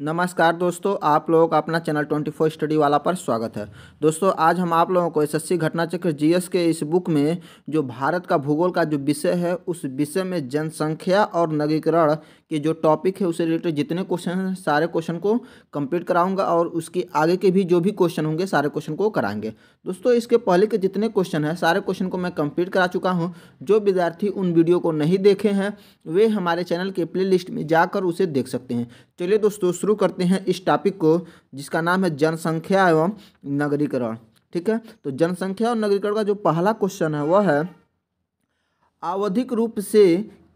नमस्कार दोस्तों आप लोगों का अपना चैनल 24 स्टडी वाला पर स्वागत है दोस्तों आज हम आप लोगों को एसएससी घटनाचक्र जीएस के इस बुक में जो भारत का भूगोल का जो विषय है उस विषय में जनसंख्या और नगरीकरण के जो टॉपिक है उससे रिलेटेड जितने क्वेश्चन हैं सारे क्वेश्चन को कंप्लीट कराऊंगा और उसके आगे के भी जो भी क्वेश्चन होंगे सारे क्वेश्चन को कराएंगे दोस्तों इसके पहले के जितने क्वेश्चन हैं सारे क्वेश्चन को मैं कंप्लीट करा चुका हूँ जो विद्यार्थी उन वीडियो को नहीं देखे हैं वे हमारे चैनल के प्ले में जाकर उसे देख सकते हैं चलिए दोस्तों शुरू करते हैं इस टॉपिक को जिसका नाम है जनसंख्या एवं नगरीकरण ठीक है तो जनसंख्या और नगरीकरण का जो पहला क्वेश्चन है वह है आवधिक रूप से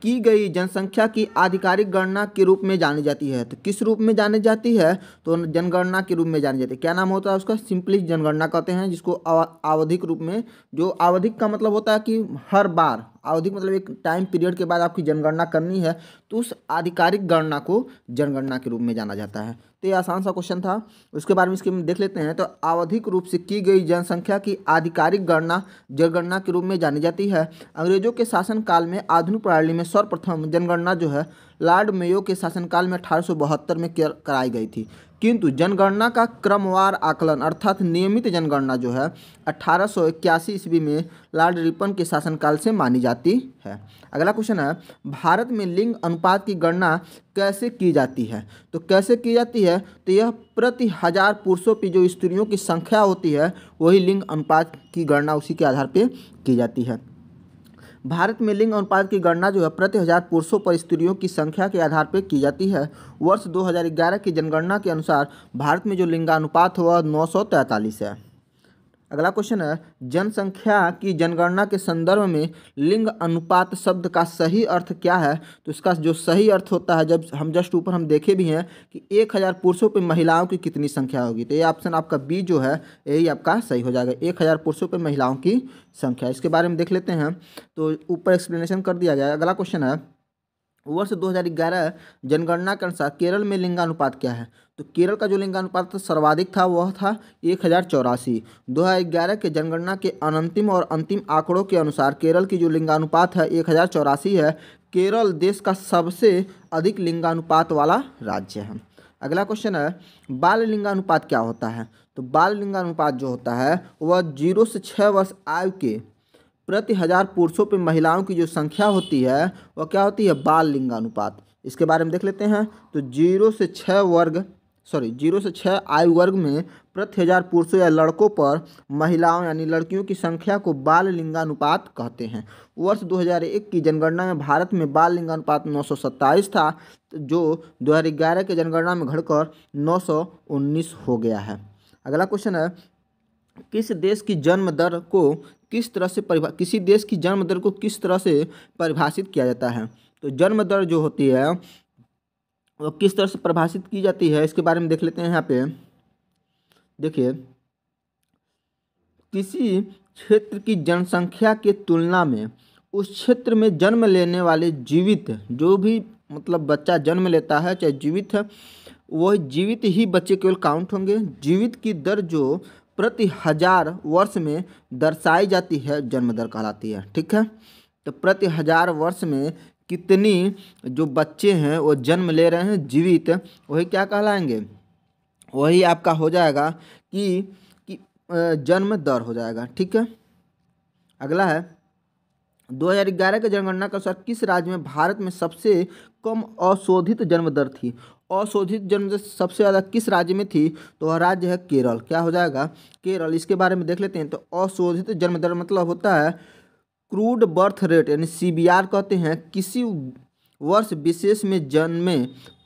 की गई जनसंख्या की आधिकारिक गणना के रूप में जानी जाती है तो किस रूप में जानी जाती है तो जनगणना के रूप में जानी जाती है क्या नाम होता है उसका सिंपली जनगणना कहते हैं जिसको आवधिक रूप में जो आवधिक का मतलब होता है कि हर बार आवधिक मतलब एक टाइम पीरियड के बाद आपकी जनगणना करनी है तो उस आधिकारिक गणना को जनगणना के रूप में जाना जाता है तो ये आसान सा क्वेश्चन था उसके बारे में इसके देख लेते हैं तो आवधिक रूप से की गई जनसंख्या की आधिकारिक गणना जनगणना के रूप में जानी जाती है अंग्रेजों के शासनकाल में आधुनिक प्रणाली में सर्वप्रथम जनगणना जो है लॉर्ड मेयो के शासनकाल में अठारह में कराई गई थी किंतु जनगणना का क्रमवार आकलन अर्थात नियमित जनगणना जो है अठारह सौ इक्यासी ईस्वी में लॉर्ड रिपन के शासनकाल से मानी जाती है अगला क्वेश्चन है भारत में लिंग अनुपात की गणना कैसे की जाती है तो कैसे की जाती है तो यह प्रति हजार पुरुषों की जो स्त्रियों की संख्या होती है वही लिंग अनुपात की गणना उसी के आधार पर की जाती है भारत में लिंग अनुपात की गणना जो है प्रति हज़ार पुरुषों पर स्त्रियों की संख्या के आधार पर की जाती है वर्ष 2011 की जनगणना के अनुसार भारत में जो लिंगानुपात हुआ नौ है अगला क्वेश्चन है जनसंख्या की जनगणना के संदर्भ में लिंग अनुपात शब्द का सही अर्थ क्या है तो इसका जो सही अर्थ होता है जब हम जस्ट ऊपर हम देखे भी हैं कि एक हज़ार पुरुषों पर महिलाओं की कितनी संख्या होगी तो ये ऑप्शन आपका बी जो है यही आपका सही हो जाएगा एक हज़ार पुरुषों पर महिलाओं की संख्या इसके बारे में देख लेते हैं तो ऊपर एक्सप्लेनेशन कर दिया गया अगला क्वेश्चन है वर्ष 2011 जनगणना के अनुसार केरल में लिंगानुपात क्या है तो केरल का जो लिंगानुपात सर्वाधिक था वह था एक हज़ार चौरासी दो हज़ार ग्यारह के जनगणना के अनंतिम और अंतिम आंकड़ों के अनुसार केरल की जो लिंगानुपात है एक हज़ार चौरासी है केरल देश का सबसे अधिक लिंगानुपात वाला राज्य है अगला क्वेश्चन है बाल लिंगानुपात क्या होता है तो बाल लिंगानुपात जो होता है वह जीरो से छः वर्ष आयु के प्रति हज़ार पुरुषों पर महिलाओं की जो संख्या होती है वह क्या होती है बाल लिंगानुपात इसके बारे में देख लेते हैं तो जीरो से छः वर्ग सॉरी जीरो से छः आयु वर्ग में प्रति हज़ार पुरुषों या लड़कों पर महिलाओं यानी लड़कियों की संख्या को बाल लिंगानुपात कहते हैं वर्ष 2001 की जनगणना में भारत में बाल लिंगानुपात नौ था जो 2011 के जनगणना में घटकर 919 हो गया है अगला क्वेश्चन है किस देश की जन्म दर को किस तरह से परिभा किसी देश की जन्म दर को किस तरह से परिभाषित किया जाता है तो जन्म दर जो होती है वो किस तरह से परिभाषित की जाती है इसके बारे में देख लेते हैं यहाँ पे देखिए किसी क्षेत्र की जनसंख्या के तुलना में उस क्षेत्र में जन्म लेने वाले जीवित जो भी मतलब बच्चा जन्म लेता है चाहे जीवित है वह जीवित ही बच्चे केवल काउंट होंगे जीवित की दर जो प्रति हजार वर्ष में दर्शाई जाती है जन्म दर कहलाती है ठीक है तो प्रति हजार वर्ष में कितनी जो बच्चे हैं वो जन्म ले रहे हैं जीवित वही क्या कहलाएंगे वही आपका हो जाएगा कि, कि जन्म दर हो जाएगा ठीक है अगला है 2011 के जनगणना के अनुसार किस राज्य में भारत में सबसे कम अशोधित जन्म दर थी अशोधित जनजाति सबसे ज़्यादा किस राज्य में थी तो वह राज्य है केरल क्या हो जाएगा केरल इसके बारे में देख लेते हैं तो अशोधित जन्म दर मतलब होता है क्रूड बर्थ रेट यानी सी कहते हैं किसी वर्ष विशेष में जन्मे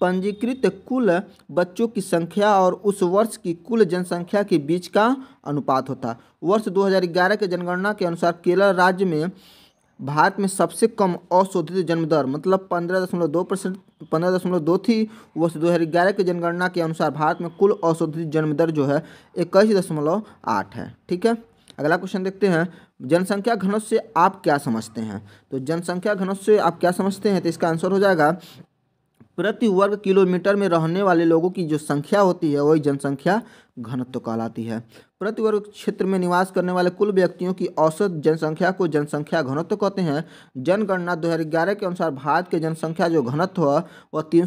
पंजीकृत कुल बच्चों की संख्या और उस वर्ष की कुल जनसंख्या के बीच का अनुपात होता वर्ष 2011 के जनगणना के अनुसार केरल राज्य में भारत में सबसे कम अशोधित जन्म दर मतलब पंद्रह दशमलव दो परसेंट पंद्रह दशमलव दो थी वर्ष दो हज़ार ग्यारह की जनगणना के अनुसार भारत में कुल औषधि जन्म दर जो है इक्कीस दशमलव आठ है ठीक है अगला क्वेश्चन देखते हैं जनसंख्या घनत्व से आप क्या समझते हैं तो जनसंख्या घनत्व से आप क्या समझते हैं तो इसका आंसर हो जाएगा प्रति वर्ग किलोमीटर में रहने वाले लोगों की जो संख्या होती है वही जनसंख्या घनत्व कहलाती है प्रति वर्ग क्षेत्र में निवास करने वाले कुल व्यक्तियों की औसत जनसंख्या को जनसंख्या घनत्व कहते हैं जनगणना 2011 के अनुसार भारत के जनसंख्या जो घनत्व है वह तीन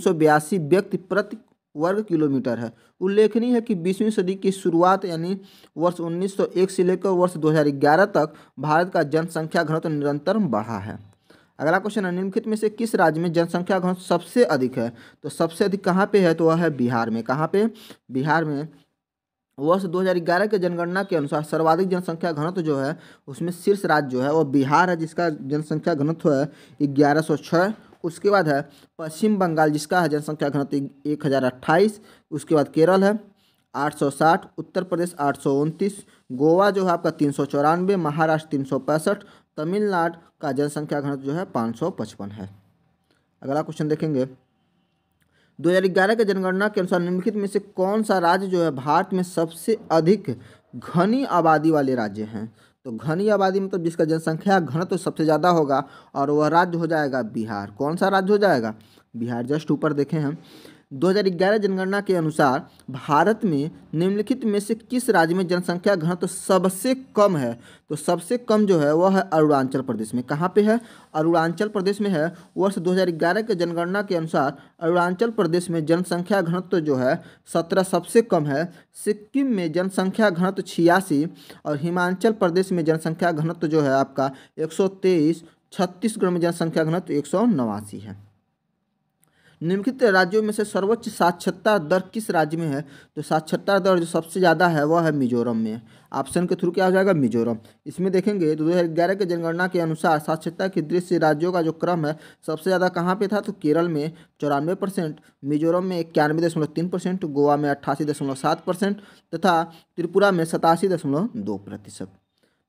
व्यक्ति प्रति वर्ग किलोमीटर है उल्लेखनीय है कि बीसवीं सदी की शुरुआत यानी वर्ष 1901 से लेकर वर्ष 2011 तक भारत का जनसंख्या घनत्व निरंतर बढ़ा है अगला क्वेश्चन है निम्नलिखित में से किस राज्य में जनसंख्या घन सबसे अधिक है तो सबसे अधिक कहाँ पे है तो वह है बिहार में कहाँ पे बिहार में वर्ष 2011 के जनगणना के अनुसार सर्वाधिक जनसंख्या घनत्व जो है उसमें शीर्ष राज्य जो है वो बिहार है जिसका जनसंख्या घनत्व है ग्यारह सौ छः उसके बाद है पश्चिम बंगाल जिसका है जनसंख्या घनत्व एक हज़ार अट्ठाईस उसके बाद केरल है आठ सौ साठ उत्तर प्रदेश आठ सौ उनतीस गोवा जो है आपका तीन सौ चौरानवे महाराष्ट्र तीन सौ पैंसठ तमिलनाडु का जनसंख्या घनत्व जो है पाँच है अगला क्वेश्चन देखेंगे 2011 के जनगणना के अनुसार निम्नलिखित में से कौन सा राज्य जो है भारत में सबसे अधिक घनी आबादी वाले राज्य हैं तो घनी आबादी मतलब जिसका जनसंख्या घनत्व सबसे ज़्यादा होगा और वह राज्य हो जाएगा बिहार कौन सा राज्य हो जाएगा बिहार जस्ट ऊपर देखें हम 2011 जनगणना के अनुसार भारत में निम्नलिखित में से किस राज्य में जनसंख्या घनत्व तो सबसे कम है तो सबसे कम जो है वह है अरुणाचल प्रदेश में कहाँ पे है अरुणाचल प्रदेश में है वर्ष 2011 के जनगणना के अनुसार अरुणाचल प्रदेश में जनसंख्या घनत्व तो जो है सत्रह सबसे कम है सिक्किम में जनसंख्या घनत्व तो छियासी और हिमाचल प्रदेश में जनसंख्या घनत्व तो जो है आपका एक सौ तेईस छत्तीसगढ़ में जनसंख्या घनत्व एक सौ नवासी है निम्नलिखित राज्यों में से सर्वोच्च साक्षरता दर किस राज्य में है तो साक्षरता दर जो सबसे ज़्यादा है वह है मिजोरम में ऑप्शन के थ्रू क्या हो जाएगा मिजोरम इसमें देखेंगे तो दो के जनगणना के अनुसार साक्षरता की दृष्टि राज्यों का जो क्रम है सबसे ज़्यादा कहाँ पे था तो केरल में चौरानवे परसेंट मिजोरम में इक्यानवे दशमलव तीन परसेंट गोवा में अट्ठासी दशमलव सात परसेंट तथा त्रिपुरा में सतासी दशमलव दो प्रतिशत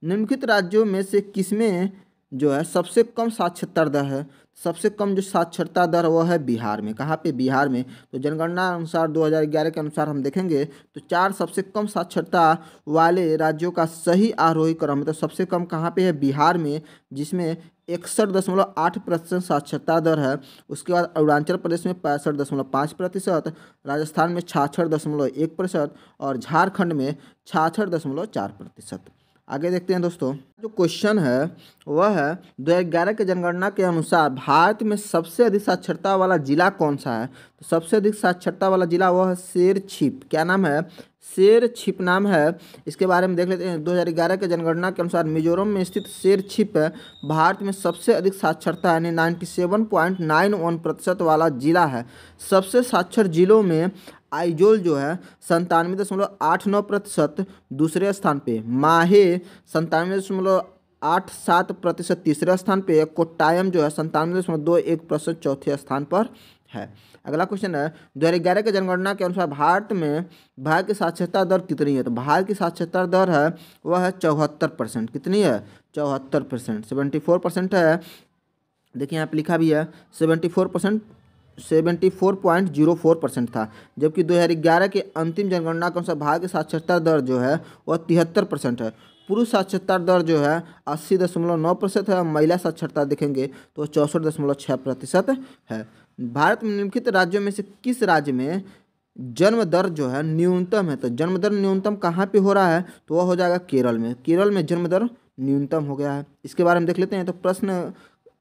निम्नलिखित राज्यों में से किसमें जो है सबसे कम साक्षरता दर है सबसे कम जो साक्षरता दर वह है बिहार में कहाँ पे बिहार में तो जनगणना अनुसार 2011 के अनुसार हम देखेंगे तो चार सबसे कम साक्षरता वाले राज्यों का सही आरोही क्रम मतलब तो सबसे कम कहाँ पे है बिहार में जिसमें इकसठ दशमलव आठ प्रतिशत साक्षरता दर है उसके बाद अरुणाचल प्रदेश में पैंसठ दशमलव पाँच प्रतिशत राजस्थान में छाछठ दशमलव एक प्रतिशत और झारखंड में छाछठ दशमलव चार प्रतिशत आगे देखते हैं दोस्तों जो क्वेश्चन है वह है दो हज़ार ग्यारह के जनगणना के अनुसार भारत में सबसे अधिक साक्षरता वाला जिला कौन सा है तो सबसे अधिक साक्षरता वाला जिला वह है शेर छिप क्या नाम है शेर छिप नाम है इसके बारे में देख लेते हैं 2011 के जनगणना के अनुसार मिजोरम में स्थित शेर छिप भारत में सबसे अधिक साक्षरता यानी वन प्रतिशत वाला जिला है सबसे साक्षर जिलों में आइजोल जो है संतानवे दशमलव आठ नौ प्रतिशत दूसरे स्थान पे माहे संतानवे दशमलव आठ सात प्रतिशत तीसरे स्थान पे कोट्टायम जो है संतानवे दशमलव दो एक प्रतिशत चौथे स्थान पर है अगला क्वेश्चन है दो हज़ार ग्यारह के जनगणना के अनुसार भारत में भारत की साक्षरता दर कितनी है तो भारत की साक्षरता दर है वह है चौहत्तर परसेंट कितनी है चौहत्तर परसेंट सेवेंटी फोर परसेंट है देखिए यहाँ पे लिखा भी है सेवेंटी फोर परसेंट 74.04 परसेंट था जबकि 2011 के अंतिम जनगणना के अनुसार भारत की साक्षरता दर जो है वह तिहत्तर परसेंट है पुरुष साक्षरता दर जो है अस्सी दशमलव नौ प्रतिशत है महिला साक्षरता देखेंगे तो चौंसठ दशमलव छः प्रतिशत है भारत में निम्नलिखित राज्यों में से किस राज्य में जन्म दर जो है न्यूनतम है तो जन्म दर न्यूनतम कहाँ पर हो रहा है तो वह हो जाएगा केरल में केरल में जन्म दर न्यूनतम हो गया है इसके बारे में देख लेते हैं तो प्रश्न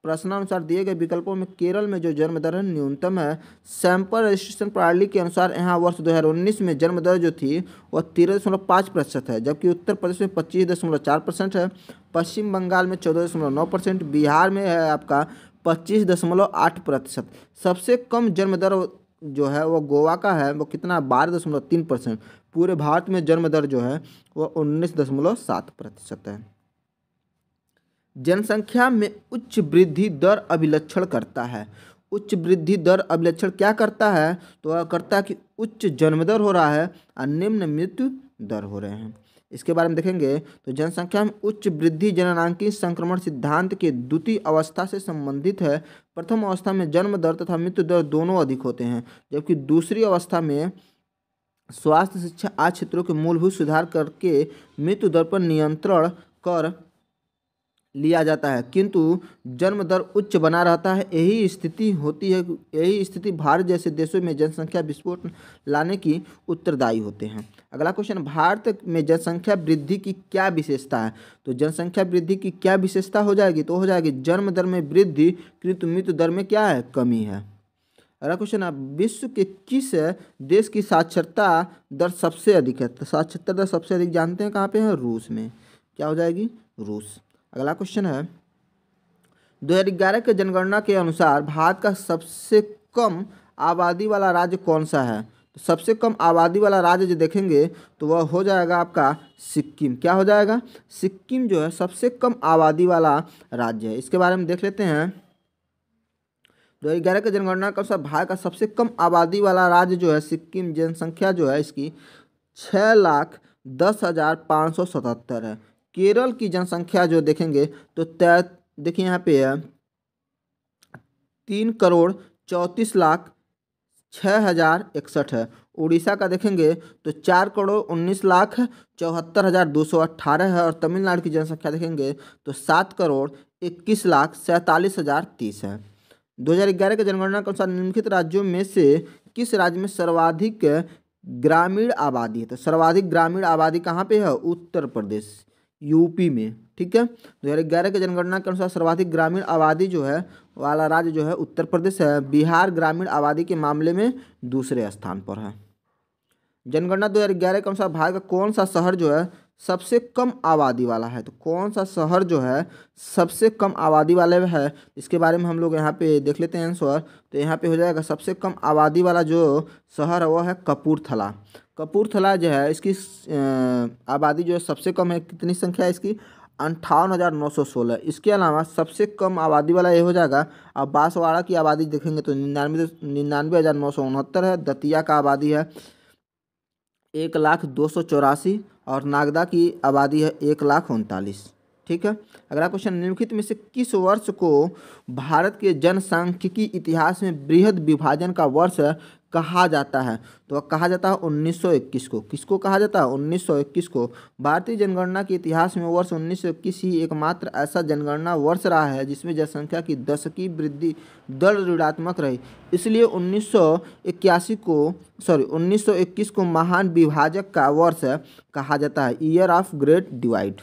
प्रश्नानुसार दिए गए विकल्पों में केरल में जो जन्म दर है न्यूनतम है सैंपल रजिस्ट्रेशन प्रणाली के अनुसार यहाँ वर्ष 2019 में जन्म दर जो थी वह तेरह दशमलव पाँच प्रतिशत है जबकि उत्तर प्रदेश में पच्चीस दशमलव चार परसेंट है पश्चिम बंगाल में चौदह दशमलव नौ परसेंट बिहार में है आपका पच्चीस दशमलव आठ प्रतिशत सबसे कम जन्म दर जो है वो गोवा का है वो कितना बारह दशमलव तीन परसेंट पूरे भारत में जन्म दर जो है वह उन्नीस दशमलव सात प्रतिशत है जनसंख्या में उच्च वृद्धि दर अभिलक्षण करता है उच्च वृद्धि दर अभिलक्षण क्या करता है तो वह करता है कि उच्च जन्मदर हो रहा है और निम्न मृत्यु दर हो रहे हैं इसके बारे में देखेंगे तो जनसंख्या में उच्च वृद्धि जननांकी संक्रमण सिद्धांत के द्वितीय अवस्था से संबंधित है प्रथम अवस्था में जन्म दर तथा मृत्यु दर दोनों अधिक होते हैं जबकि दूसरी अवस्था में स्वास्थ्य शिक्षा आदि क्षेत्रों के मूलभूत सुधार करके मृत्यु दर पर नियंत्रण कर लिया जाता है किंतु जन्म दर उच्च बना रहता है यही स्थिति होती है यही स्थिति भारत जैसे देशों में जनसंख्या विस्फोट लाने की उत्तरदायी होते हैं अगला क्वेश्चन भारत में जनसंख्या वृद्धि की क्या विशेषता है तो जनसंख्या वृद्धि की क्या विशेषता हो जाएगी तो हो जाएगी जन्म दर में वृद्धि किंतु मृत्यु दर में क्या है कमी है अगला क्वेश्चन है विश्व के किस देश की साक्षरता दर सबसे अधिक है तो साक्षरता दर सबसे अधिक जानते हैं कहाँ पे है रूस में क्या हो जाएगी रूस अगला क्वेश्चन है 2011 के जनगणना के अनुसार भारत का सबसे कम आबादी वाला राज्य कौन सा है तो सबसे कम आबादी वाला राज्य जो देखेंगे तो वह हो जाएगा आपका सिक्किम क्या हो जाएगा सिक्किम जो है सबसे कम आबादी वाला राज्य है इसके बारे में देख लेते हैं दो हज़ार ग्यारह के जनगणना के अनुसार भारत का सबसे कम आबादी वाला राज्य जो है सिक्किम जनसंख्या जो है इसकी छः लाख दस हज़ार पाँच सौ सतहत्तर है केरल की जनसंख्या जो देखेंगे तो तय देखिए यहाँ पे है तीन करोड़ चौंतीस लाख छः हज़ार इकसठ है उड़ीसा का देखेंगे तो चार करोड़ उन्नीस लाख चौहत्तर हज़ार दो सौ अट्ठारह है और तमिलनाडु की जनसंख्या देखेंगे तो सात करोड़ इक्कीस लाख सैंतालीस हज़ार तीस है दो हजार ग्यारह के जनगणना के अनुसार निम्नलिखित राज्यों में से किस राज्य में सर्वाधिक ग्रामीण आबादी है तो सर्वाधिक ग्रामीण आबादी कहाँ पे है उत्तर प्रदेश यूपी में ठीक है दो तो हज़ार ग्यारह के जनगणना के अनुसार सर्वाधिक ग्रामीण आबादी जो है वाला राज्य जो है उत्तर प्रदेश है बिहार ग्रामीण आबादी के मामले में दूसरे स्थान पर है जनगणना दो हज़ार ग्यारह के अनुसार भारत का कौन सा शहर जो है सबसे कम आबादी वाला है तो कौन सा शहर जो है सबसे कम आबादी वाला है इसके बारे में हम लोग यहाँ पे देख लेते हैं आंसर तो यहाँ पे हो जाएगा सबसे कम आबादी वाला जो शहर है वह है कपूरथला कपूरथला जो है इसकी आबादी जो है सबसे कम है कितनी संख्या है इसकी अंठावन हज़ार नौ सौ सोलह इसके अलावा सबसे कम आबादी वाला ये हो जाएगा अब बांसवाड़ा की आबादी देखेंगे तो निन्यानवे निन्यानवे हज़ार नौ सौ उनहत्तर है दतिया का आबादी है एक लाख दो सौ चौरासी और नागदा की आबादी है एक लाख उनतालीस ठीक है अगला क्वेश्चन निम्नलिखित में से किस वर्ष को भारत के जनसांख्यिकी इतिहास में बृहद विभाजन का वर्ष कहा जाता है तो कहा जाता है 1921 को किसको कहा जाता है 1921 को भारतीय जनगणना के इतिहास में वर्ष 1921 ही एकमात्र ऐसा जनगणना वर्ष रहा है जिसमें जनसंख्या की दशकी वृद्धि दर ऋणात्मक रही इसलिए 1981 को सॉरी 1921 को महान विभाजक का वर्ष कहा जाता है ईयर ऑफ ग्रेट डिवाइड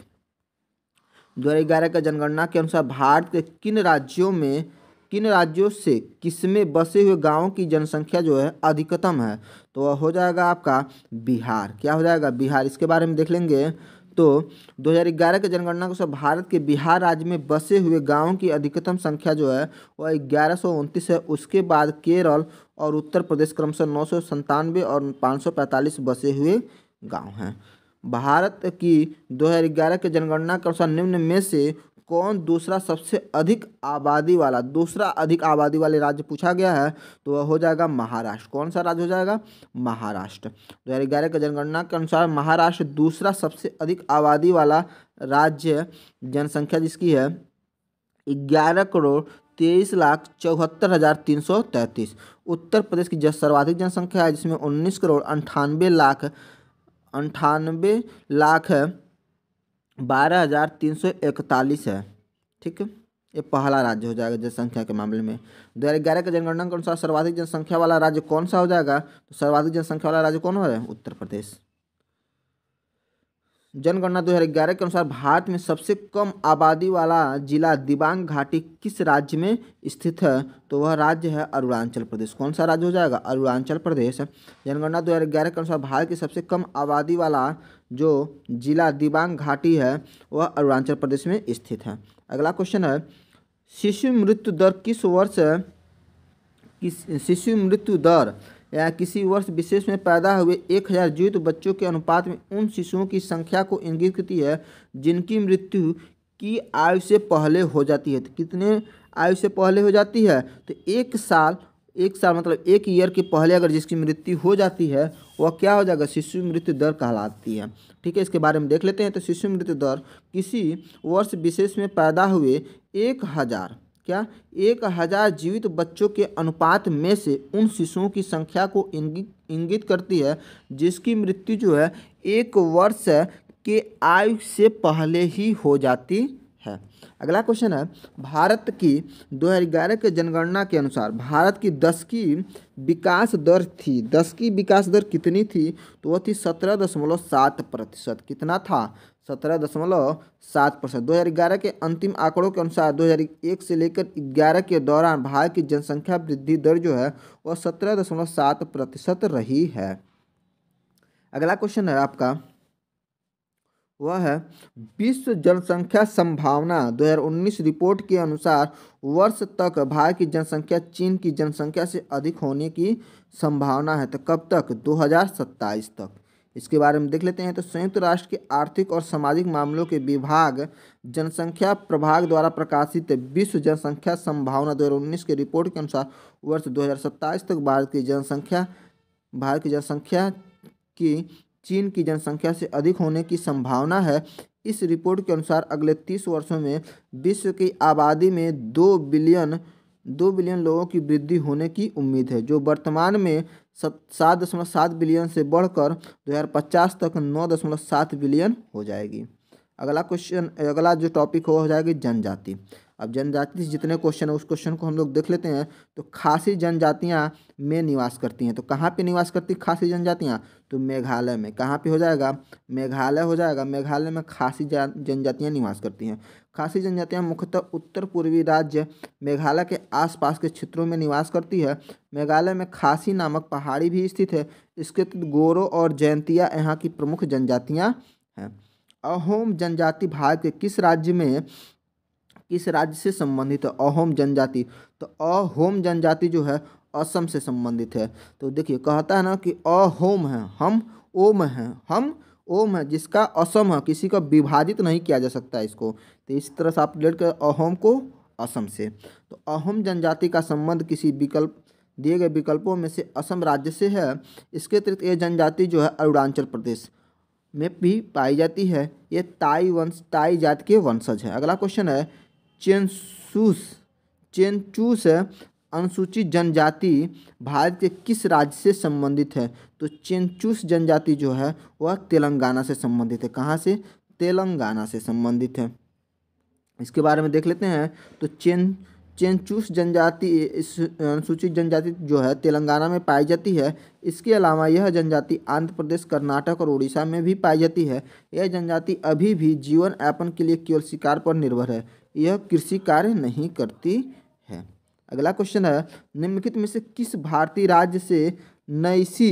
दो के जनगणना के अनुसार भारत के किन राज्यों में किन राज्यों से किसमें बसे हुए गाँव की जनसंख्या जो है अधिकतम है तो हो जाएगा आपका बिहार क्या हो जाएगा बिहार इसके बारे में देख लेंगे तो 2011 के जनगणना के अनुसार भारत के बिहार राज्य में बसे हुए गाँव की अधिकतम संख्या जो है वह ग्यारह है उसके बाद केरल और उत्तर प्रदेश क्रमशः नौ और पाँच बसे हुए गाँव हैं भारत की 2011 के जनगणना के अनुसार निम्न में से कौन दूसरा सबसे अधिक आबादी वाला दूसरा अधिक आबादी वाले राज्य पूछा गया है तो वह हो जाएगा महाराष्ट्र कौन सा राज्य हो जाएगा महाराष्ट्र दो तो हज़ार ग्यारह के जनगणना के अनुसार महाराष्ट्र दूसरा सबसे अधिक आबादी वाला राज्य जनसंख्या जिसकी है ग्यारह करोड़ तेईस लाख चौहत्तर हज़ार तीन सौ तैंतीस उत्तर प्रदेश की सर्वाधिक जनसंख्या है जिसमें उन्नीस करोड़ अंठानवे लाख अंठानवे लाख बारह हज़ार तीन सौ इकतालीस है ठीक है ये पहला राज्य हो जाएगा जनसंख्या के मामले में दो हज़ार ग्यारह के जनगणना के अनुसार सर्वाधिक जनसंख्या वाला राज्य कौन सा हो जाएगा तो सर्वाधिक जनसंख्या वाला राज्य कौन हो रहा है उत्तर प्रदेश जनगणना 2011 के अनुसार भारत में सबसे कम आबादी वाला जिला दिबांग घाटी किस राज्य में स्थित है तो वह राज्य है अरुणाचल प्रदेश कौन सा राज्य हो जाएगा अरुणाचल प्रदेश जनगणना 2011 के अनुसार भारत की सबसे कम आबादी वाला जो जिला दिबांग घाटी है वह अरुणाचल प्रदेश में स्थित है अगला क्वेश्चन है शिशु मृत्यु दर किस वर्ष किस शिशु मृत्यु दर या किसी वर्ष विशेष में पैदा हुए एक हजार जीवित बच्चों के अनुपात में उन शिशुओं की संख्या को इंगित करती है जिनकी मृत्यु की आयु से पहले हो जाती है तो कितने आयु से पहले हो जाती है तो एक साल एक साल मतलब एक ईयर के पहले अगर जिसकी मृत्यु हो जाती है वह क्या हो जाएगा शिशु मृत्यु दर कहलाती है ठीक है इसके बारे में देख लेते हैं तो शिशु मृत्यु दर किसी वर्ष विशेष में पैदा हुए एक हज़ार क्या एक हज़ार जीवित बच्चों के अनुपात में से उन शिशुओं की संख्या को इंगित इंगित करती है जिसकी मृत्यु जो है एक वर्ष के आयु से पहले ही हो जाती है अगला क्वेश्चन है भारत की 2011 के जनगणना के अनुसार भारत की दस की विकास दर थी दस की विकास दर कितनी थी तो वह थी सत्रह दशमलव सात प्रतिशत कितना था सत्रह दशमलव सात प्रतिशत दो हज़ार ग्यारह के अंतिम आंकड़ों के अनुसार दो हज़ार एक से लेकर ग्यारह के दौरान भारत की जनसंख्या वृद्धि दर जो है वह सत्रह दशमलव सात प्रतिशत रही है अगला क्वेश्चन है आपका वह है विश्व जनसंख्या संभावना 2019 रिपोर्ट के अनुसार वर्ष तक भारत की जनसंख्या चीन की जनसंख्या से अधिक होने की संभावना है तो कब तक 2027 तक इसके बारे में देख लेते हैं तो संयुक्त राष्ट्र के आर्थिक और सामाजिक मामलों के विभाग जनसंख्या प्रभाग द्वारा प्रकाशित विश्व जनसंख्या संभावना 2019 के रिपोर्ट के अनुसार वर्ष 2027 तक भारत की जनसंख्या भारत की जनसंख्या की चीन की जनसंख्या से अधिक होने की संभावना है इस रिपोर्ट के अनुसार अगले तीस वर्षों में विश्व की आबादी में दो बिलियन दो बिलियन लोगों की वृद्धि होने की उम्मीद है जो वर्तमान में सात दशमलव सात बिलियन से बढ़कर 2050 तक नौ दशमलव सात बिलियन हो जाएगी अगला क्वेश्चन अगला जो टॉपिक हो, हो जाएगी जनजाति अब जनजाति से जितने क्वेश्चन है उस क्वेश्चन को हम लोग देख लेते हैं तो खासी जनजातियाँ में निवास करती हैं तो कहाँ पे निवास करती खासी जनजातियाँ तो मेघालय में कहाँ पे हो जाएगा मेघालय हो जाएगा मेघालय में खासी जनजातियाँ निवास करती हैं खासी जनजातियाँ मुख्यतः उत्तर पूर्वी राज्य मेघालय के आसपास के क्षेत्रों में निवास करती है मेघालय में खासी नामक पहाड़ी भी स्थित है इसके गोरो और जयंतिया यहाँ की प्रमुख जनजातियाँ हैं अहोम जनजाति भारत के किस राज्य में किस राज्य से संबंधित है अहोम जनजाति तो अहोम जनजाति जो है असम से संबंधित है तो देखिए कहता है ना कि अहोम है हम ओम है हम ओम है जिसका असम है किसी का विभाजित नहीं किया जा सकता इसको तो इस तरह से आप लेट कर अहोम को असम से तो अहोम जनजाति का संबंध किसी विकल्प दिए गए विकल्पों में से असम राज्य से है इसके अतिरिक्त ये जनजाति जो है अरुणाचल प्रदेश में भी पाई जाती है ये ताई वंश ताई जात के वंशज है अगला क्वेश्चन है चेंसूस चेंचूस अनुसूचित जनजाति भारत के किस राज्य से संबंधित है तो चेंचूस जनजाति जो है वह तेलंगाना से संबंधित है कहाँ से तेलंगाना से संबंधित है इसके बारे में देख लेते हैं तो चें चेंचूस जनजाति इस अनुसूचित जनजाति जो है तेलंगाना में पाई जाती है इसके अलावा यह जनजाति आंध्र प्रदेश कर्नाटक और उड़ीसा में भी पाई जाती है यह जनजाति अभी भी जीवन यापन के लिए केवल शिकार पर निर्भर है यह कृषि कार्य नहीं करती है अगला क्वेश्चन है निम्नलिखित में से किस भारतीय राज्य से नैसी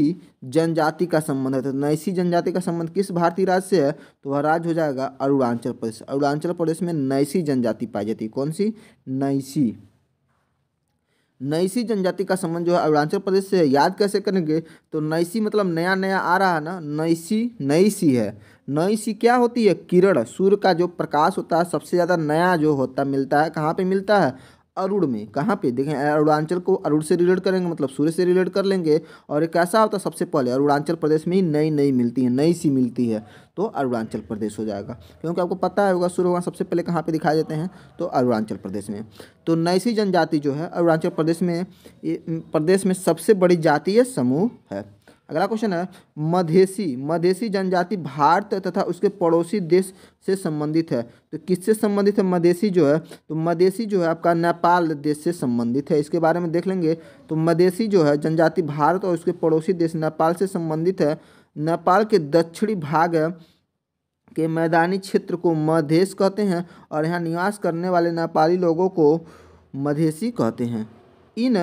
जनजाति का संबंध है तो नैसी जनजाति का संबंध किस भारतीय राज्य से है तो वह राज्य हो जाएगा अरुणाचल प्रदेश अरुणाचल प्रदेश में नैसी जनजाति पाई जाती है कौन सी नैसी नैसी जनजाति का संबंध जो है अरुणाचल प्रदेश से याद कैसे करेंगे तो नैसी मतलब नया नया आ रहा है ना नैसी नई सी है नई सी क्या होती है किरण सूर्य का जो प्रकाश होता है सबसे ज़्यादा नया जो होता मिलता है कहाँ पे मिलता है अरुण में कहाँ पे देखें अरुणाचल को अरुण से रिलेट करेंगे मतलब सूर्य से रिलेट कर लेंगे और ये कैसा होता है सबसे पहले अरुणाचल प्रदेश में ही नई नई मिलती है नई सी मिलती है तो अरुणाचल प्रदेश हो जाएगा क्योंकि आपको पता है होगा सूर्य भगवान सबसे पहले कहाँ पे दिखाई देते हैं तो अरुणाचल प्रदेश में तो नई सी जनजाति जो है अरुणाचल प्रदेश में प्रदेश में सबसे बड़ी जातीय समूह है अगला क्वेश्चन है मधेसी मधेसी जनजाति भारत तथा उसके पड़ोसी देश से संबंधित है तो किससे संबंधित है मधेसी जो है तो मधेसी जो है आपका नेपाल देश से संबंधित है इसके बारे में देख लेंगे तो मधेसी जो है जनजाति भारत और उसके पड़ोसी देश नेपाल से संबंधित है नेपाल के दक्षिणी भाग के मैदानी क्षेत्र को मधेश कहते हैं और यहाँ निवास करने वाले नेपाली लोगों को मधेसी कहते हैं इन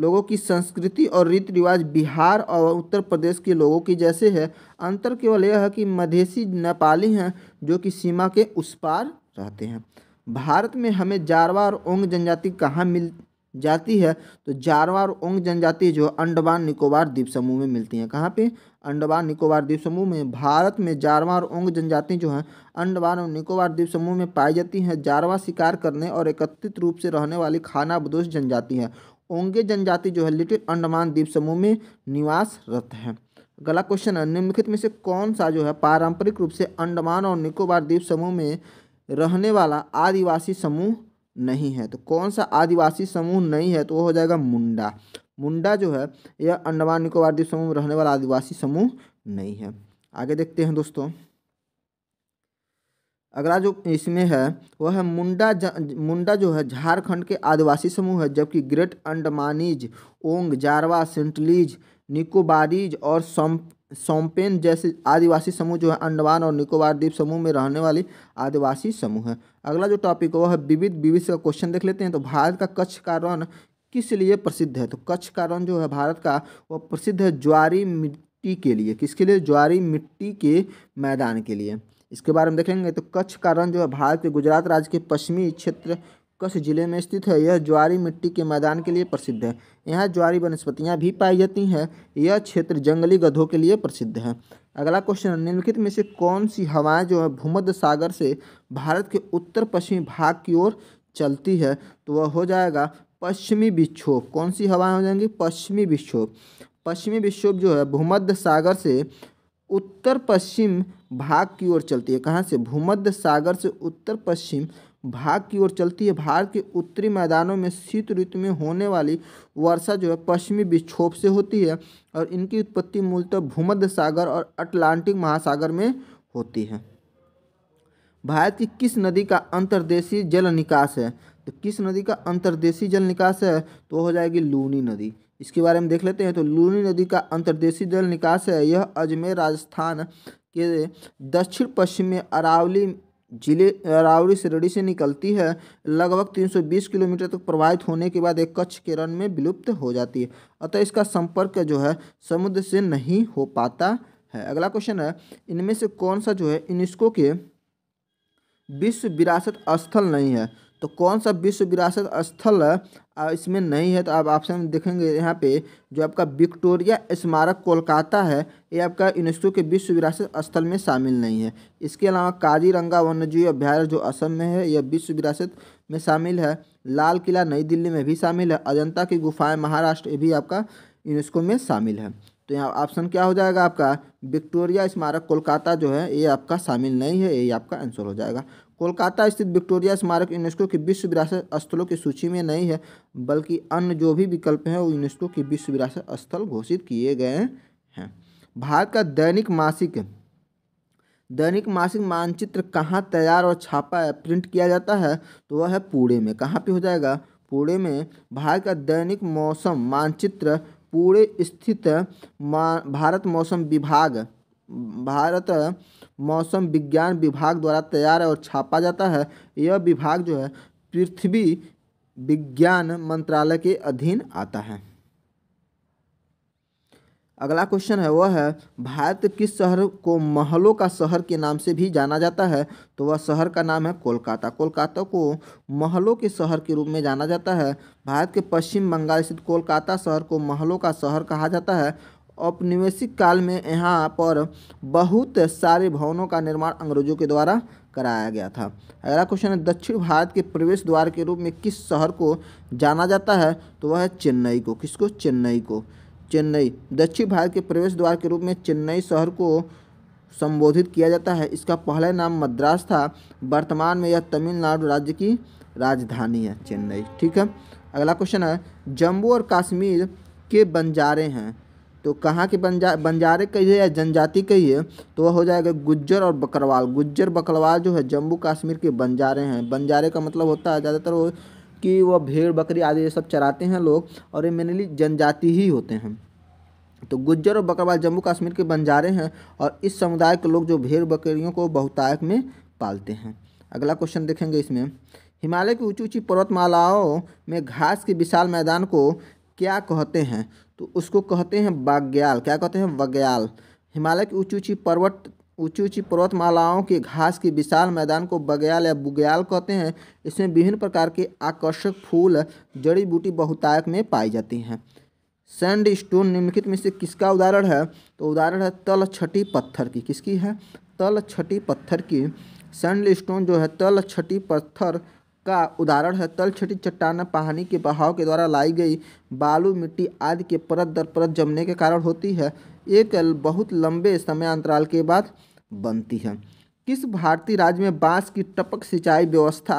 लोगों की संस्कृति और रीति रिवाज बिहार और उत्तर प्रदेश के लोगों की जैसे है अंतर केवल यह है कि मधेसी नेपाली हैं जो कि सीमा के उस पार रहते हैं भारत में हमें जारवा और ओंग जनजाति कहाँ मिल जाती है तो जारवा और ओंग जनजाति जो अंडमान निकोबार द्वीप समूह में मिलती हैं कहाँ पे अंडमान निकोबार द्वीप समूह में भारत में जारवा और ओंग जनजाति जो हैं अंडमान और निकोबार द्वीप समूह में पाई जाती हैं जारवा शिकार करने और एकत्रित रूप से रहने वाली खाना बदोश जनजाति है ओंगे जनजाति जो है लिटिल अंडमान द्वीप समूह में निवासरत है अगला क्वेश्चन है निम्नलिखित में से कौन सा जो है पारंपरिक रूप से अंडमान और निकोबार द्वीप समूह में रहने वाला आदिवासी समूह नहीं है तो कौन सा आदिवासी समूह नहीं है तो वो हो जाएगा मुंडा मुंडा जो है यह अंडमान निकोबार द्वीप समूह में रहने वाला आदिवासी समूह नहीं है आगे देखते हैं दोस्तों अगला जो इसमें है वह है मुंडा मुंडा जो है झारखंड के आदिवासी समूह है जबकि Great Andamanese Onge Jarawa Sentinelese Nicobarese और सम सोम्पेन जैसे आदिवासी समूह जो है अंडमान और निकोबार द्वीप समूह में रहने वाली आदिवासी समूह है अगला जो टॉपिक वह है विविध विविध का क्वेश्चन देख लेते हैं तो भारत का कच्छ का रण किस लिए प्रसिद्ध है तो कच्छ का रण जो है भारत का वह प्रसिद्ध है ज्वारी मिट्टी के लिए किसके लिए ज्वारी मिट्टी के मैदान के लिए इसके बारे में देखेंगे तो कच्छ का रण जो है भारत के गुजरात राज्य के पश्चिमी क्षेत्र कच्छ जिले में स्थित है यह ज्वारी मिट्टी के मैदान के लिए प्रसिद्ध है यहाँ ज्वारी वनस्पतियाँ भी पाई जाती हैं यह क्षेत्र जंगली गधों के लिए प्रसिद्ध है अगला क्वेश्चन निम्नलिखित में से कौन सी हवाएं जो है भूमध्य सागर से भारत के उत्तर पश्चिमी भाग की ओर चलती है तो वह हो जाएगा पश्चिमी विक्षोभ कौन सी हवाएं हो जाएंगी पश्चिमी विक्षोभ पश्चिमी विक्षोभ जो है भूमध्य सागर से उत्तर पश्चिम भाग की ओर चलती है कहाँ से भूमध्य सागर से उत्तर पश्चिम भाग की ओर चलती है भारत के उत्तरी मैदानों में शीत ऋतु में होने वाली वर्षा जो है पश्चिमी विक्षोभ से होती है और इनकी उत्पत्ति मूलतः भूमध्य सागर और अटलांटिक महासागर में होती है भारत की किस नदी का अंतर्देशीय जल निकास है तो किस नदी का अंतर्देशीय जल निकास है तो हो जाएगी लूनी नदी इसके बारे में देख लेते हैं तो लूनी नदी का अंतर्देशीय जल निकास है यह अजमेर राजस्थान के दक्षिण पश्चिम में अरावली जिले अरावली श्रेणी से निकलती है लगभग 320 किलोमीटर तक प्रवाहित होने के बाद एक कच्छ के रन में विलुप्त हो जाती है अतः इसका संपर्क जो है समुद्र से नहीं हो पाता है अगला क्वेश्चन है इनमें से कौन सा जो है यूनिस्को के विश्व विरासत स्थल नहीं है तो कौन सा विश्व विरासत स्थल इसमें नहीं है तो आप ऑप्शन देखेंगे यहाँ पे जो आपका विक्टोरिया स्मारक कोलकाता है ये आपका यूनेस्को के विश्व विरासत स्थल में शामिल नहीं है इसके अलावा काजीरंगा वन्यजीव अभ्यारण्य जो असम में है यह विश्व विरासत में शामिल है लाल किला नई दिल्ली में भी शामिल है अजंता की गुफाएँ महाराष्ट्र ये भी आपका यूनेस्को में शामिल है तो यहाँ ऑप्शन क्या हो जाएगा आपका विक्टोरिया स्मारक कोलकाता जो है ये आपका शामिल नहीं है ये आपका आंसर हो जाएगा कोलकाता स्थित विक्टोरिया स्मारक यूनेस्को के विश्व विरासत स्थलों की सूची में नहीं है बल्कि अन्य जो भी विकल्प हैं वो यूनेस्को के विश्व विरासत स्थल घोषित किए गए हैं भारत का दैनिक मासिक दैनिक मासिक मानचित्र कहाँ तैयार और छापा है प्रिंट किया जाता है तो वह है पूड़े में कहाँ पे हो जाएगा पूड़े में भारत का दैनिक मौसम मानचित्र पूड़े स्थित मा भारत मौसम विभाग भारत मौसम विज्ञान विभाग द्वारा तैयार और छापा जाता है यह विभाग जो है पृथ्वी विज्ञान मंत्रालय के अधीन आता है अगला क्वेश्चन है वह है भारत किस शहर को महलों का शहर के नाम से भी जाना जाता है तो वह शहर का नाम है कोलकाता कोलकाता को महलों के शहर के रूप में जाना जाता है भारत के पश्चिम बंगाल स्थित कोलकाता शहर को महलों का शहर कहा जाता है औपनिवेशिक काल में यहाँ पर बहुत सारे भवनों का निर्माण अंग्रेजों के द्वारा कराया गया था अगला क्वेश्चन है दक्षिण भारत के प्रवेश द्वार के रूप में किस शहर को जाना जाता है तो वह है चेन्नई को किसको चेन्नई को चेन्नई दक्षिण भारत के प्रवेश द्वार के रूप में चेन्नई शहर को संबोधित किया जाता है इसका पहला नाम मद्रास था वर्तमान में यह तमिलनाडु राज्य की राजधानी है चेन्नई ठीक है अगला क्वेश्चन है जम्मू और कश्मीर के बंजारे हैं तो कहाँ के बंजा बंजारे कही है या जनजाति कही है तो वह हो जाएगा गुज्जर और बकरवाल गुज्जर बकरवाल जो है जम्मू कश्मीर के बंजारे हैं बंजारे का मतलब होता है ज़्यादातर वो कि वह भेड़ बकरी आदि ये सब चराते हैं लोग और ये मेनली जनजाति ही होते हैं तो गुज्जर और बकरवाल जम्मू कश्मीर के बंजारे हैं और इस समुदाय के लोग जो भेड़ बकरियों को बहुतायक में पालते हैं अगला क्वेश्चन देखेंगे इसमें हिमालय की ऊंची ऊंची पर्वतमालाओं में घास के विशाल मैदान को क्या कहते हैं तो उसको कहते हैं बाग्याल क्या कहते हैं बग्याल हिमालय की ऊँची ऊँची पर्वत ऊँची ऊँची पर्वतमालाओं के घास के विशाल मैदान को बगयाल या बुगयाल कहते हैं इसमें विभिन्न प्रकार के आकर्षक फूल जड़ी बूटी बहुतायक में पाई जाती हैं सैंड स्टोन निम्नलिखित में से किसका उदाहरण है तो उदाहरण है तल छठी पत्थर की किसकी है तल छठी पत्थर की सैंड स्टोन जो है तल छठी पत्थर का उदाहरण है तलछटी चट्टान पानी के बहाव के द्वारा लाई गई बालू मिट्टी आदि के परत दर परत जमने के कारण होती है एक बहुत लंबे समय अंतराल के बाद बनती है किस भारतीय राज्य में बांस की टपक सिंचाई व्यवस्था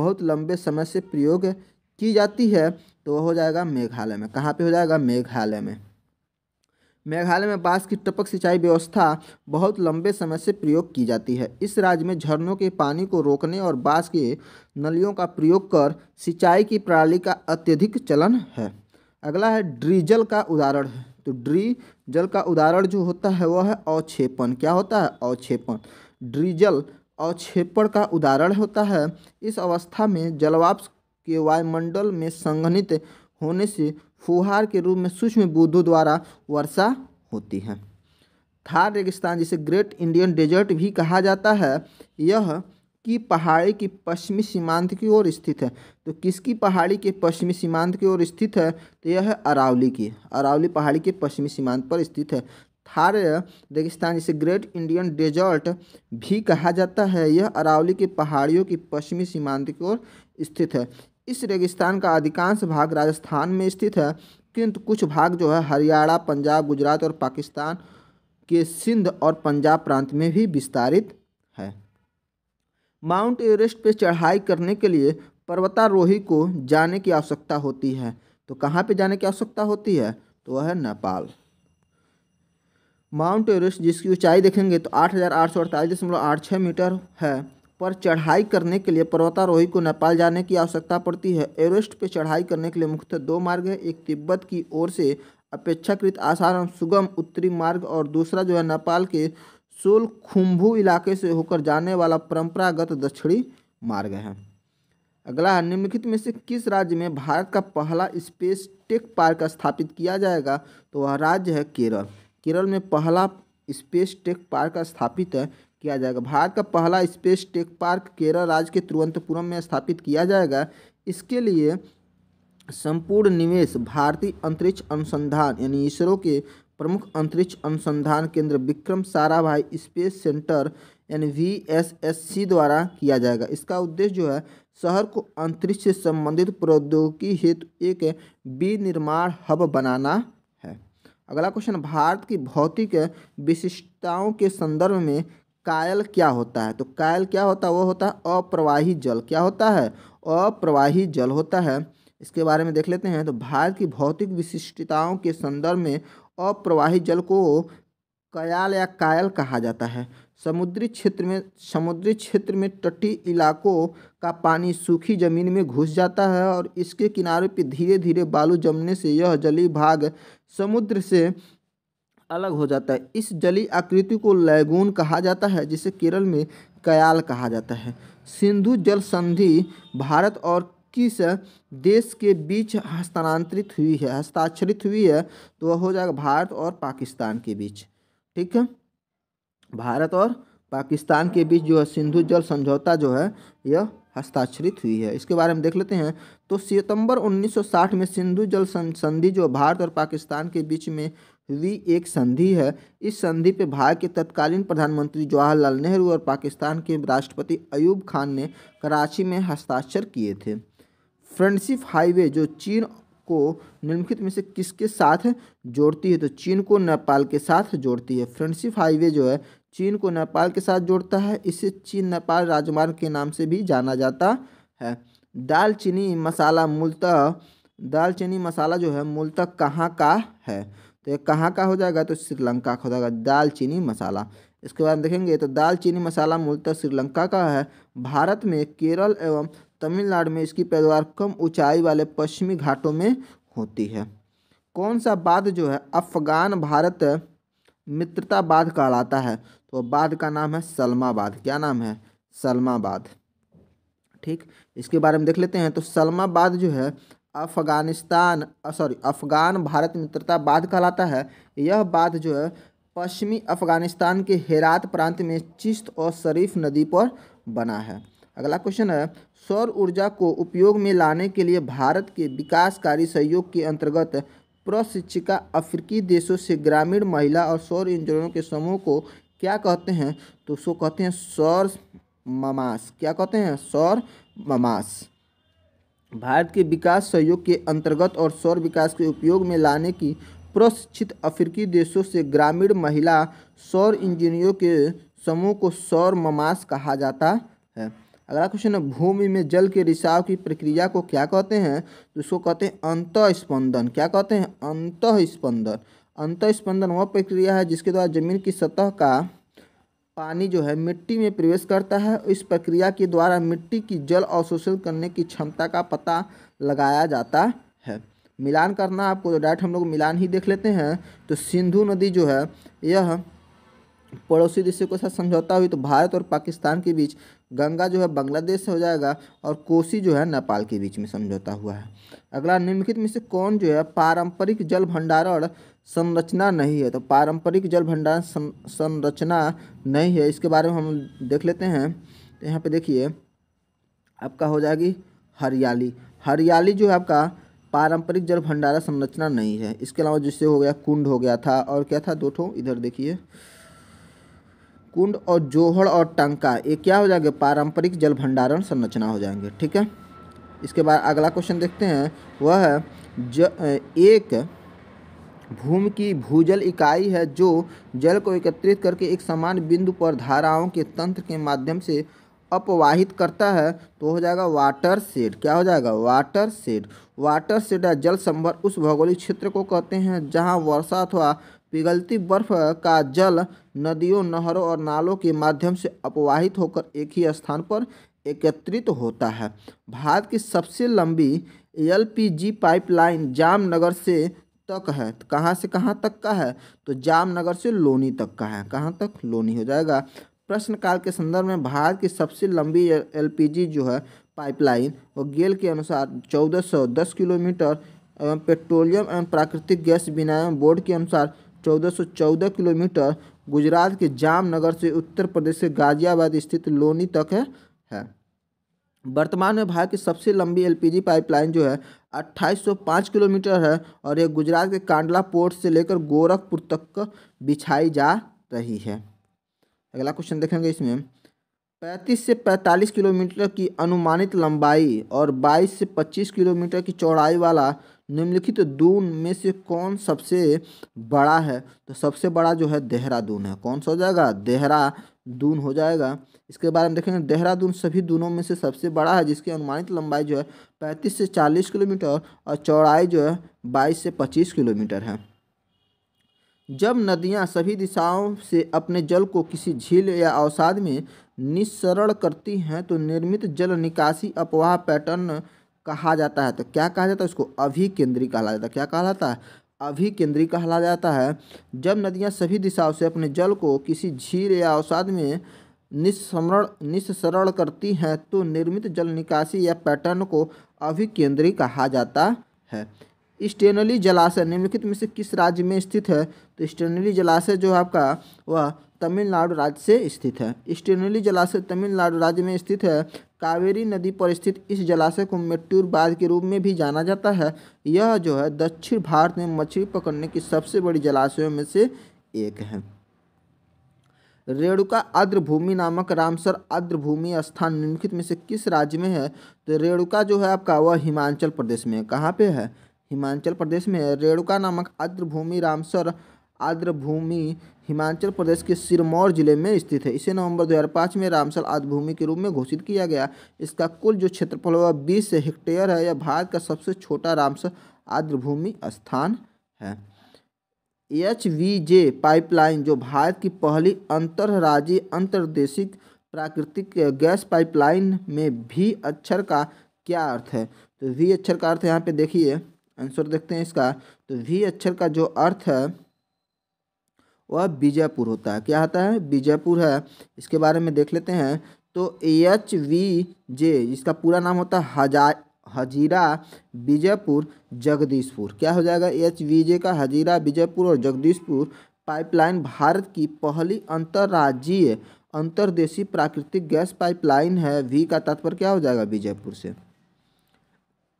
बहुत लंबे समय से प्रयोग की जाती है तो हो जाएगा मेघालय में कहाँ पे हो जाएगा मेघालय में मेघालय में बांस की टपक सिंचाई व्यवस्था बहुत लंबे समय से प्रयोग की जाती है इस राज्य में झरनों के पानी को रोकने और बांस के नलियों का प्रयोग कर सिंचाई की प्रणाली का अत्यधिक चलन है अगला है ड्रीजल का उदाहरण है तो ड्री जल का उदाहरण जो होता है वह है अवक्षेपण क्या होता है अवक्षेपण ड्रीजल अवक्षेपण का उदाहरण होता है इस अवस्था में जलवाप के वायुमंडल में संघनित होने से फुहार के रूप में सूक्ष्म बूंदों द्वारा वर्षा होती है थार रेगिस्तान जिसे ग्रेट इंडियन डेजर्ट भी कहा जाता है यह की पहाड़ी की पश्चिमी सीमांत की ओर स्थित है तो किसकी पहाड़ी के पश्चिमी सीमांत की ओर स्थित है तो यह है अरावली की अरावली पहाड़ी के पश्चिमी सीमांत पर स्थित है थार रेगिस्तान जिसे ग्रेट इंडियन डेजर्ट भी कहा जाता है यह अरावली की पहाड़ियों की पश्चिमी सीमांत की ओर स्थित है इस रेगिस्तान का अधिकांश भाग राजस्थान में स्थित है किंतु कुछ भाग जो है हरियाणा पंजाब गुजरात और पाकिस्तान के सिंध और पंजाब प्रांत में भी विस्तारित है माउंट एवरेस्ट पर चढ़ाई करने के लिए पर्वतारोही को जाने की आवश्यकता होती है तो कहाँ पे जाने की आवश्यकता होती है तो वह है नेपाल माउंट एवरेस्ट जिसकी ऊंचाई देखेंगे तो आठ आठ सौ अड़तालीस दशमलव आठ छः मीटर है पर चढ़ाई करने के लिए पर्वतारोही को नेपाल जाने की आवश्यकता पड़ती है एवरेस्ट पर चढ़ाई करने के लिए मुख्यतः दो मार्ग हैं एक तिब्बत की ओर से अपेक्षाकृत आसान और सुगम उत्तरी मार्ग और दूसरा जो है नेपाल के सोलखुम्भू इलाके से होकर जाने वाला परंपरागत दक्षिणी मार्ग है अगला निम्नलिखित में से किस राज्य में भारत का पहला स्पेस टेक पार्क स्थापित किया जाएगा तो वह राज्य है केरल केरल में पहला स्पेस टेक पार्क स्थापित है किया जाएगा भारत का पहला स्पेस टेक पार्क केरल राज्य के तिरुवंतपुरम में स्थापित किया जाएगा इसके लिए संपूर्ण निवेश भारतीय अंतरिक्ष अनुसंधान यानी इसरो के प्रमुख अंतरिक्ष अनुसंधान केंद्र विक्रम साराभाई स्पेस सेंटर यानी वी एस एस सी द्वारा किया जाएगा इसका उद्देश्य जो है शहर को अंतरिक्ष से संबंधित प्रौद्योगिकी हेतु एक विनिर्माण हब बनाना है अगला क्वेश्चन भारत की भौतिक विशिष्टताओं के संदर्भ में कायल क्या होता है तो कायल क्या होता है वो होता है अप्रवाही जल क्या होता है अप्रवाही जल होता है इसके बारे में देख लेते हैं तो भारत की भौतिक विशिष्टताओं के संदर्भ में अप्रवाही जल को कयाल या कायल कहा जाता है समुद्री क्षेत्र में समुद्री क्षेत्र में तटीय इलाकों का पानी सूखी जमीन में घुस जाता है और इसके किनारे पर धीरे धीरे बालू जमने से यह जलीय भाग समुद्र से अलग हो जाता है इस जली आकृति को लैगून कहा जाता है जिसे केरल में कयाल कहा जाता है सिंधु जल संधि भारत और किस देश के बीच हस्तांतरित हुई है हस्ताक्षरित हुई है तो वह हो जाएगा भारत और पाकिस्तान के बीच ठीक है भारत और पाकिस्तान के बीच जो है सिंधु जल समझौता जो है यह हस्ताक्षरित हुई है इसके बारे में देख लेते हैं तो सितंबर 1960 में सिंधु जल संधि जो भारत और पाकिस्तान के बीच में वी एक संधि है इस संधि पर भारत के तत्कालीन प्रधानमंत्री जवाहरलाल नेहरू और पाकिस्तान के राष्ट्रपति अयूब खान ने कराची में हस्ताक्षर किए थे फ्रेंडशिप हाईवे जो चीन को निम्नलिखित में से किसके साथ जोड़ती है तो चीन को नेपाल के साथ जोड़ती है फ्रेंडशिप हाईवे जो है चीन को नेपाल के साथ जोड़ता है इसे चीन नेपाल राजमार्ग के नाम से भी जाना जाता है दालचीनी मसाला मूलतः दालचीनी मसाला जो है मूलतः कहाँ का है तो ये कहाँ का हो जाएगा तो श्रीलंका का हो जाएगा दालचीनी मसाला इसके बाद देखेंगे तो दालचीनी मसाला मूलतः श्रीलंका का है भारत में केरल एवं तमिलनाडु में इसकी पैदावार कम ऊंचाई वाले पश्चिमी घाटों में होती है कौन सा बाद जो है अफगान भारत मित्रता बाद कहलाता है तो बाद का नाम है सलमाबाद क्या नाम है सलमाबाद ठीक इसके बारे में देख लेते हैं तो सलमाबाद जो है अफ़गानिस्तान सॉरी अफ़गान भारत मित्रता बाँध कहलाता है यह बाँध जो है पश्चिमी अफ़गानिस्तान के हेरात प्रांत में चिश्त और शरीफ नदी पर बना है अगला क्वेश्चन है सौर ऊर्जा को उपयोग में लाने के लिए भारत के विकासकारी सहयोग के अंतर्गत प्रशिक्षिका अफ्रीकी देशों से ग्रामीण महिला और सौर इंजीनियरों के समूह को क्या कहते हैं तो उसको कहते हैं सौर ममास क्या कहते हैं सौर ममास भारत के विकास सहयोग के अंतर्गत और सौर विकास के उपयोग में लाने की प्रशिक्षित अफ्रीकी देशों से ग्रामीण महिला सौर इंजीनियरों के समूह को सौर ममास कहा जाता है अगला क्वेश्चन है भूमि में जल के रिसाव की प्रक्रिया को क्या कहते हैं तो उसको कहते हैं अंत स्पंदन क्या कहते हैं अंत स्पंदन अंत स्पंदन वह प्रक्रिया है जिसके द्वारा जमीन की सतह का पानी जो है मिट्टी में प्रवेश करता है इस प्रक्रिया के द्वारा मिट्टी की जल अवशोषण करने की क्षमता का पता लगाया जाता है मिलान करना आपको तो डायरेक्ट हम लोग मिलान ही देख लेते हैं तो सिंधु नदी जो है यह पड़ोसी देशों के साथ समझौता हुई तो भारत और पाकिस्तान के बीच गंगा जो है बांग्लादेश से हो जाएगा और कोसी जो है नेपाल के बीच में समझौता हुआ है अगला निम्नलिखित में से कौन जो है पारंपरिक जल भंडारण संरचना नहीं है तो पारंपरिक जल भंडार संरचना नहीं है इसके बारे में हम देख लेते हैं तो यहाँ पे देखिए आपका हो जाएगी हरियाली हरियाली जो है आपका पारंपरिक जल भंडार संरचना नहीं है इसके अलावा जिससे हो गया कुंड हो गया था और क्या था दो ठो इधर देखिए कुंड और जोहड़ और टंका ये क्या हो जाएंगे पारंपरिक जल भंडारण संरचना हो जाएंगे ठीक है इसके बाद अगला क्वेश्चन देखते हैं वह है ज एक भूमि की भूजल इकाई है जो जल को एकत्रित करके एक समान बिंदु पर धाराओं के तंत्र के माध्यम से अपवाहित करता है तो हो जाएगा वाटर सेड क्या हो जाएगा वाटर सेड वाटर सेड या जल संभर उस भौगोलिक क्षेत्र को कहते हैं जहाँ वर्षा अथवा पिघलती बर्फ का जल नदियों नहरों और नालों के माध्यम से अपवाहित होकर एक ही स्थान पर एकत्रित होता है भारत की सबसे लंबी एलपीजी पाइपलाइन जामनगर से तक है तो कहाँ से कहाँ तक का है तो जामनगर से लोनी तक का है कहाँ तक लोनी हो जाएगा प्रश्न काल के संदर्भ में भारत की सबसे लंबी एलपीजी जो है पाइपलाइन वो गेल के अनुसार चौदह सौ दस किलोमीटर एवं पेट्रोलियम एवं प्राकृतिक गैस विनियामन बोर्ड के अनुसार चौदह सौ चौदह किलोमीटर गुजरात के जामनगर से उत्तर प्रदेश के गाजियाबाद स्थित लोनी तक है है वर्तमान में भारत की सबसे लंबी एलपीजी पाइपलाइन जो है 2805 किलोमीटर है और ये गुजरात के कांडला पोर्ट से लेकर गोरखपुर तक बिछाई जा रही है अगला क्वेश्चन देखेंगे इसमें 35 से 45 किलोमीटर की अनुमानित लंबाई और 22 से 25 किलोमीटर की चौड़ाई वाला निम्नलिखित दून में से कौन सबसे बड़ा है तो सबसे बड़ा जो है देहरादून है कौन सा हो जाएगा देहरा दून हो जाएगा इसके बारे में देखेंगे देहरादून सभी दूनों में से सबसे बड़ा है जिसकी अनुमानित लंबाई जो है पैंतीस से चालीस किलोमीटर और चौड़ाई जो है बाईस से पच्चीस किलोमीटर है जब नदियां सभी दिशाओं से अपने जल को किसी झील या अवसाद में निस्सरण करती हैं तो निर्मित जल निकासी अपवाह पैटर्न कहा जाता है तो क्या कहा जाता है इसको अभिकेंद्री कहा जाता है क्या कहा जाता है अभिकेंद्री कहला जाता है जब नदियाँ सभी दिशाओं से अपने जल को किसी झील या अवसाद में निस्मरण निस्सरण करती हैं तो निर्मित जल निकासी या पैटर्न को अभिकेंद्री कहा जाता है स्टेनली जलाशय निम्नलिखित में से किस राज्य में स्थित है तो स्टेनली जलाशय जो आपका वह तमिलनाडु राज्य से स्थित है स्टेनली जलाशय तमिलनाडु राज्य में स्थित है कावेरी नदी पर स्थित इस जलाशय को मेट्टूर बांध के रूप में भी जाना जाता है यह जो है दक्षिण भारत में मछली पकड़ने की सबसे बड़ी जलाशयों में से एक है रेणुका आर्द्रभूमि नामक रामसर आर्द्रभूमि स्थान निम्नलिखित में से किस राज्य में है तो रेणुका जो है आपका वह हिमाचल प्रदेश में कहाँ पे है हिमाचल प्रदेश में रेणुका नामक आर्द्रभूमि रामसर आर्द्रभूमि हिमाचल प्रदेश के सिरमौर जिले में स्थित है इसे नवंबर 2005 में रामसर आदिभूमि के रूप में घोषित किया गया इसका कुल जो क्षेत्रफल वह बीस हेक्टेयर है यह भारत का सबसे छोटा रामसर आद्रभूमि स्थान है एच वी जे पाइपलाइन जो भारत की पहली अंतर्राज्यीय अंतर्देशिक प्राकृतिक गैस पाइपलाइन में भी अक्षर का क्या अर्थ है तो वी अक्षर का अर्थ यहाँ पे देखिए आंसर देखते हैं इसका तो वी अक्षर का जो अर्थ है वह बीजापुर होता है क्या आता है बीजापुर है इसके बारे में देख लेते हैं तो एच वी जे इसका पूरा नाम होता है हजा हजीरा बीजापुर जगदीशपुर क्या हो जाएगा एच वी जे का हजीरा बीजापुर और जगदीशपुर पाइपलाइन भारत की पहली अंतर्राज्यीय अंतर्देशीय प्राकृतिक गैस पाइपलाइन है वी का तात्पर्य क्या हो जाएगा बीजापुर से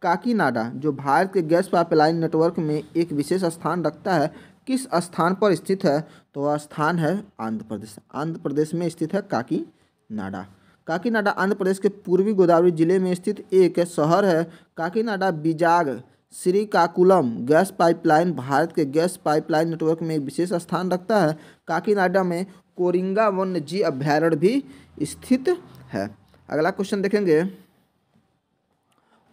काकीनाडा जो भारत के गैस पाइपलाइन नेटवर्क में एक विशेष स्थान रखता है किस स्थान पर स्थित है तो वह स्थान है आंध्र प्रदेश आंध्र प्रदेश में स्थित है काकीनाडा काकीनाडा आंध्र प्रदेश के पूर्वी गोदावरी जिले में स्थित एक शहर है काकीनाडा बिजाग श्रीकाकुलम गैस पाइपलाइन भारत के गैस पाइपलाइन नेटवर्क में एक विशेष स्थान रखता है काकीनाडा में कोरिंगा वन्य जी अभ्यारण्य भी स्थित है अगला क्वेश्चन देखेंगे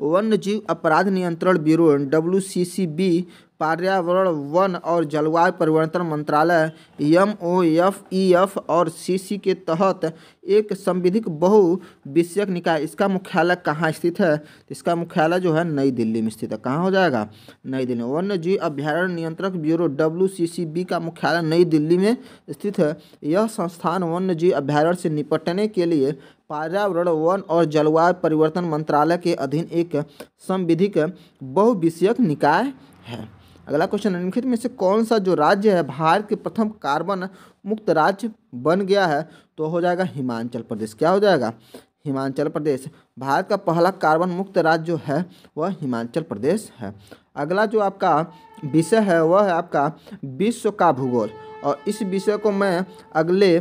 वन्य जीव अपराध नियंत्रण ब्यूरो डब्ल्यू पर्यावरण वन और जलवायु परिवर्तन मंत्रालय एम ओ एफ ई एफ और सी सी के तहत एक संविधिक बहु विषयक निकाय इसका मुख्यालय कहाँ स्थित है तो इसका मुख्यालय जो है नई दिल्ली में स्थित है कहाँ हो जाएगा नई दिल्ली वन्य जीव अभ्यारण्य नियंत्रक ब्यूरो डब्ल्यू का मुख्यालय नई दिल्ली में स्थित है यह संस्थान वन्य जीव अभ्यारण्य से निपटने के लिए पर्यावरण वन और जलवायु परिवर्तन मंत्रालय के अधीन एक संविधिक बहुविषयक निकाय है अगला क्वेश्चन निम्नलिखित में से कौन सा जो राज्य है भारत के प्रथम कार्बन मुक्त राज्य बन गया है तो हो जाएगा हिमाचल प्रदेश क्या हो जाएगा हिमाचल प्रदेश भारत का पहला कार्बन मुक्त राज्य जो है वह हिमाचल प्रदेश है अगला जो आपका विषय है वह है आपका विश्व का भूगोल और इस विषय को मैं अगले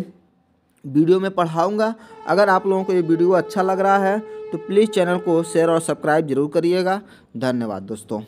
वीडियो में पढ़ाऊँगा अगर आप लोगों को ये वीडियो अच्छा लग रहा है तो प्लीज़ चैनल को शेयर और सब्सक्राइब जरूर करिएगा धन्यवाद दोस्तों